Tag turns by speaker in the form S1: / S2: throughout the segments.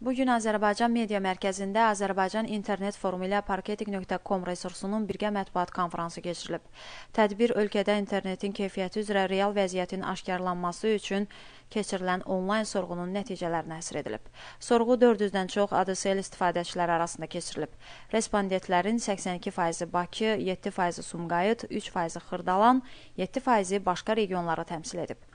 S1: Bu gün Azərbaycan Media Mərkəzində Azərbaycan İnternet Forumu ilə parketing.com resursunun birgə mətbuat konfransı keçirilib. Tədbir ölkədə internetin keyfiyyəti üzrə real vəziyyətin aşkarlanması üçün keçirilən onlayn sorğunun nəticələrinə həsr edilib. Sorğu 400-dən çox ADSL istifadəçiləri arasında keçirilib. Respondentlərin 82%-i Bakı, 7%-i Sumqayıt, 3%-i Xırdalan, 7%-i başqa regionları təmsil edib.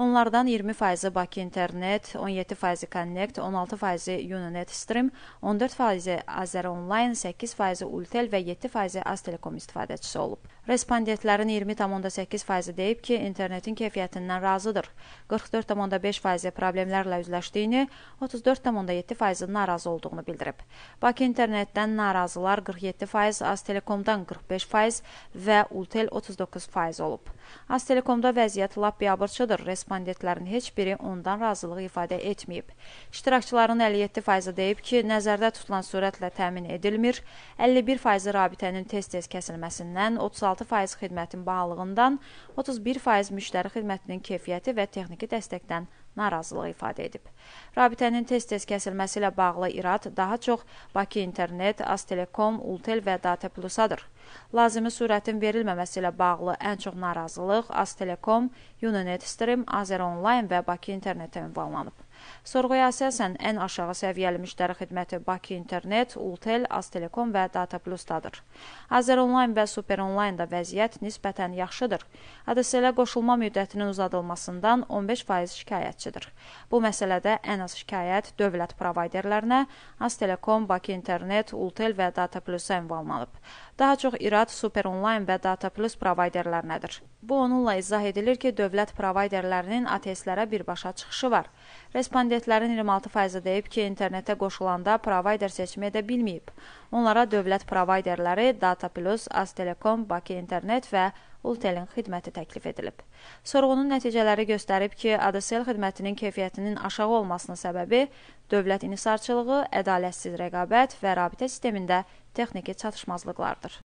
S1: Onlardan 20%-i Bakı İnternet, 17%-i Connect, 16%-i Uninet Stream, 14%-i Azər Online, 8%-i Ultel və 7%-i Az Telekom istifadəçisi olub. Respondentlərin 20,8%-i deyib ki, internetin keyfiyyətindən razıdır. 44,5%-i problemlərlə üzləşdiyini, 34,7%-i narazı olduğunu bildirib. Bakı İnternetdən narazılar 47%, Az Telekomdan 45% və Ultel 39% olub. Az Telekomda vəziyyət lap biabırçıdır. Respondentlər respondentlərin heç biri ondan razılıq ifadə etməyib. İştirakçıların 57%-i deyib ki, nəzərdə tutulan sürətlə təmin edilmir, 51%-i rabitənin tez-tez kəsilməsindən, 36% xidmətin bahalığından, 31% müştəri xidmətinin keyfiyyəti və texniki dəstəkdən narazılıq ifadə edib. Rabitənin tez-tez kəsilməsi ilə bağlı irad daha çox Bakı İnternet, Astelekom, Ultel və Data Plus-adır. Lazımi sürətin verilməməsi ilə bağlı ən çox narazılıq Astelekom, Uninet Stream, Azər Online və Bakı İnternetə ünvanlanıb. Sorğuya əsasən ən aşağı səviyyəli müştəri xidməti Bakı İnternet, Ultel, Aztelekom və Data Plus-dadır. Azər Onlayn və Super Onlayn-da vəziyyət nisbətən yaxşıdır. ADSL-ə qoşulma müddətinin uzadılmasından 15% şikayətçidir. Bu məsələdə ən az şikayət dövlət provayderlərinə, Aztelekom, Bakı İnternet, Ultel və Data Plus-a ünvanlanıb. Daha çox irad Super Onlayn və Data Plus provayderlərinədir. Bu onunla izah edilir ki, dövlət provayderlərinin ATS-lərə birbaşa çıxışı var. Respondentlərin 26%-i deyib ki, internetə qoşulanda provayder seçimi edə bilməyib. Onlara dövlət provayderləri Data Plus, Aztelekom, Bakı İnternet və Ultelin xidməti təklif edilib. Sorğunun nəticələri göstərib ki, ADSL xidmətinin keyfiyyətinin aşağı olmasının səbəbi dövlət inhisarçılığı, ədalətsiz rəqabət və rabitə sistemində texniki çatışmazlıqlardır.